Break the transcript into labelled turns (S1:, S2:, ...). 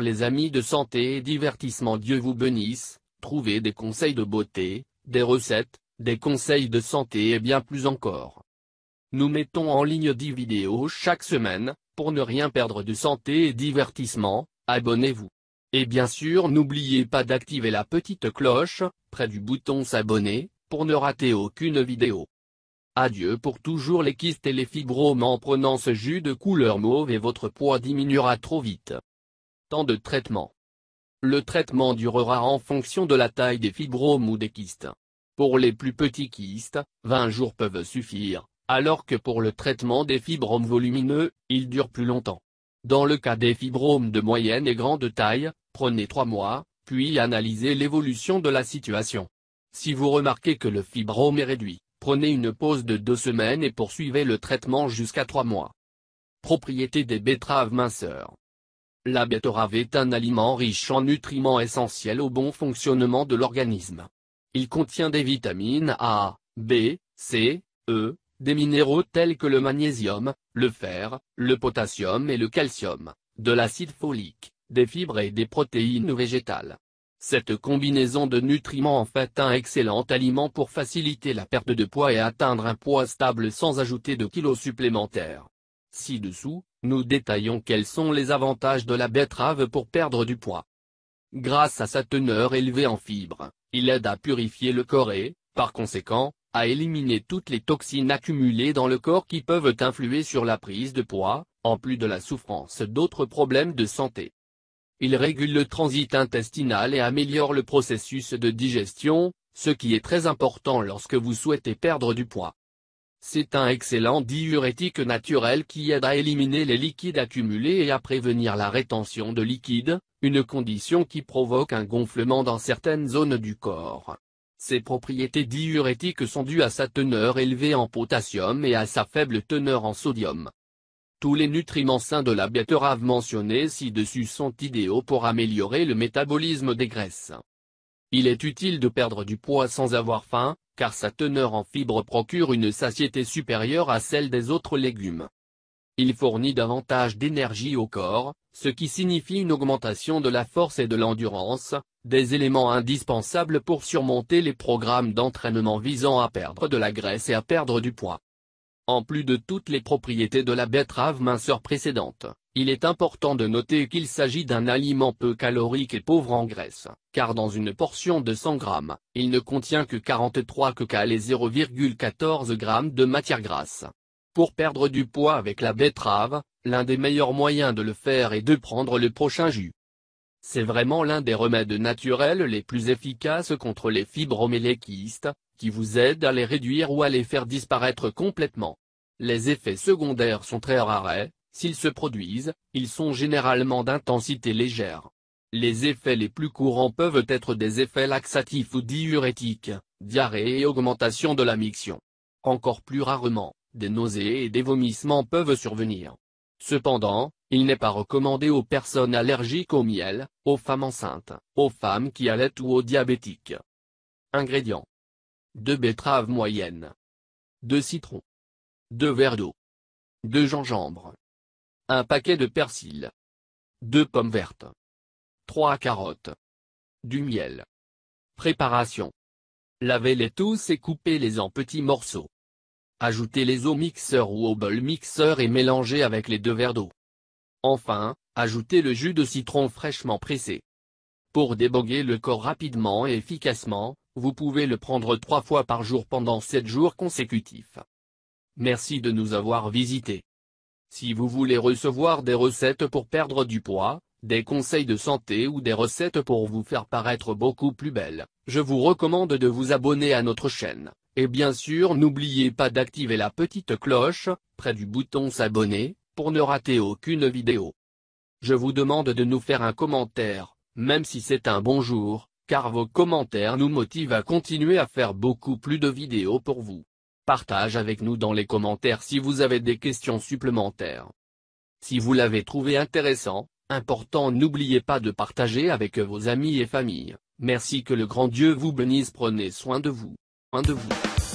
S1: les amis de santé et divertissement Dieu vous bénisse, trouvez des conseils de beauté, des recettes, des conseils de santé et bien plus encore. Nous mettons en ligne 10 vidéos chaque semaine, pour ne rien perdre de santé et divertissement, abonnez-vous. Et bien sûr n'oubliez pas d'activer la petite cloche, près du bouton s'abonner, pour ne rater aucune vidéo. Adieu pour toujours les kystes et les fibromes en prenant ce jus de couleur mauve et votre poids diminuera trop vite. Temps de traitement. Le traitement durera en fonction de la taille des fibromes ou des kystes. Pour les plus petits kystes, 20 jours peuvent suffire, alors que pour le traitement des fibromes volumineux, ils durent plus longtemps. Dans le cas des fibromes de moyenne et grande taille, prenez 3 mois, puis analysez l'évolution de la situation. Si vous remarquez que le fibrome est réduit, prenez une pause de 2 semaines et poursuivez le traitement jusqu'à 3 mois. Propriété des betteraves minceurs la betterave est un aliment riche en nutriments essentiels au bon fonctionnement de l'organisme. Il contient des vitamines A, B, C, E, des minéraux tels que le magnésium, le fer, le potassium et le calcium, de l'acide folique, des fibres et des protéines végétales. Cette combinaison de nutriments en fait un excellent aliment pour faciliter la perte de poids et atteindre un poids stable sans ajouter de kilos supplémentaires. Ci-dessous, nous détaillons quels sont les avantages de la betterave pour perdre du poids. Grâce à sa teneur élevée en fibres, il aide à purifier le corps et, par conséquent, à éliminer toutes les toxines accumulées dans le corps qui peuvent influer sur la prise de poids, en plus de la souffrance d'autres problèmes de santé. Il régule le transit intestinal et améliore le processus de digestion, ce qui est très important lorsque vous souhaitez perdre du poids. C'est un excellent diurétique naturel qui aide à éliminer les liquides accumulés et à prévenir la rétention de liquides, une condition qui provoque un gonflement dans certaines zones du corps. Ses propriétés diurétiques sont dues à sa teneur élevée en potassium et à sa faible teneur en sodium. Tous les nutriments sains de la betterave mentionnés ci-dessus sont idéaux pour améliorer le métabolisme des graisses. Il est utile de perdre du poids sans avoir faim, car sa teneur en fibres procure une satiété supérieure à celle des autres légumes. Il fournit davantage d'énergie au corps, ce qui signifie une augmentation de la force et de l'endurance, des éléments indispensables pour surmonter les programmes d'entraînement visant à perdre de la graisse et à perdre du poids. En plus de toutes les propriétés de la betterave minceur précédente, il est important de noter qu'il s'agit d'un aliment peu calorique et pauvre en graisse, car dans une portion de 100 grammes, il ne contient que 43 kcal et 0,14 g de matière grasse. Pour perdre du poids avec la betterave, l'un des meilleurs moyens de le faire est de prendre le prochain jus. C'est vraiment l'un des remèdes naturels les plus efficaces contre les fibroméléchistes, qui vous aident à les réduire ou à les faire disparaître complètement. Les effets secondaires sont très rares, S'ils se produisent, ils sont généralement d'intensité légère. Les effets les plus courants peuvent être des effets laxatifs ou diurétiques, diarrhée et augmentation de la miction. Encore plus rarement, des nausées et des vomissements peuvent survenir. Cependant, il n'est pas recommandé aux personnes allergiques au miel, aux femmes enceintes, aux femmes qui allaitent ou aux diabétiques. Ingrédients 2 betteraves moyennes 2 citrons 2 verres d'eau 2 gingembre un paquet de persil. Deux pommes vertes. Trois carottes. Du miel. Préparation. Lavez-les tous et coupez-les en petits morceaux. Ajoutez-les au mixeur ou au bol mixeur et mélangez avec les deux verres d'eau. Enfin, ajoutez le jus de citron fraîchement pressé. Pour déboguer le corps rapidement et efficacement, vous pouvez le prendre trois fois par jour pendant sept jours consécutifs. Merci de nous avoir visités. Si vous voulez recevoir des recettes pour perdre du poids, des conseils de santé ou des recettes pour vous faire paraître beaucoup plus belle, je vous recommande de vous abonner à notre chaîne. Et bien sûr n'oubliez pas d'activer la petite cloche, près du bouton s'abonner, pour ne rater aucune vidéo. Je vous demande de nous faire un commentaire, même si c'est un bonjour, car vos commentaires nous motivent à continuer à faire beaucoup plus de vidéos pour vous. Partage avec nous dans les commentaires si vous avez des questions supplémentaires. Si vous l'avez trouvé intéressant, important n'oubliez pas de partager avec vos amis et familles. Merci que le grand Dieu vous bénisse prenez soin de vous. Soin de vous.